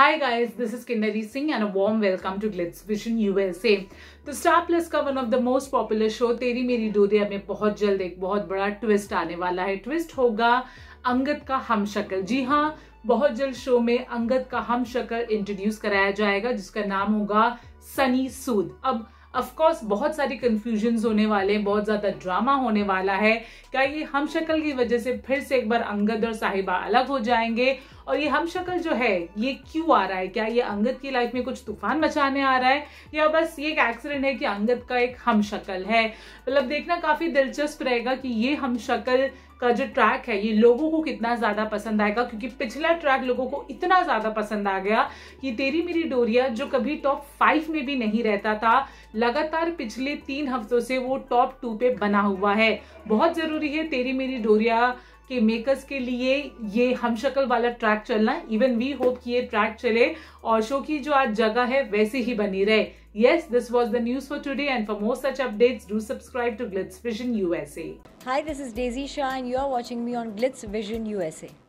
Hi guys, this is Kindari Singh and a warm welcome to Glitz Vision USA. तो Star Plus का one of the most popular show Teri Meri डोरिया में बहुत जल्द एक बहुत बड़ा ट्विस्ट आने वाला है ट्विस्ट होगा अंगद का हम शक्ल जी हाँ बहुत जल्द शो में अंगद का हम शक्ल इंट्रोड्यूस कराया जाएगा जिसका नाम होगा सनी सूद अब ऑफकोर्स बहुत सारी कन्फ्यूजन होने वाले हैं बहुत ज़्यादा ड्रामा होने वाला है क्या ये हम शक्ल की वजह से फिर से एक बार अंगद और साहिबा अलग हो जाएंगे और ये हम शक्ल जो है ये क्यों आ रहा है क्या ये अंगद की लाइफ में कुछ तूफान मचाने आ रहा है या बस ये एक एक्सीडेंट है कि अंगद का एक हम शक्ल है मतलब देखना काफ़ी दिलचस्प रहेगा कि ये हम शक्ल का जो ट्रैक है ये लोगों को कितना ज़्यादा पसंद आएगा क्योंकि पिछला ट्रैक लोगों को इतना ज़्यादा पसंद आ गया कि तेरी मेरी डोरिया जो कभी टॉप फाइव में भी नहीं रहता था लगातार पिछले तीन हफ्तों से वो टॉप टू पे बना हुआ है बहुत ज़रूरी है तेरी मेरी डोरिया कि मेकर्स के लिए ये हम शक्ल वाला ट्रैक चलना है इवन वी होप कि ये ट्रैक चले और शो की जो आज जगह है वैसे ही बनी रहे Yes, this was the news for today, and for more such updates, do subscribe to Glitz Vision USA. Hi, this is Daisy Shah, and you are watching me on Glitz Vision USA.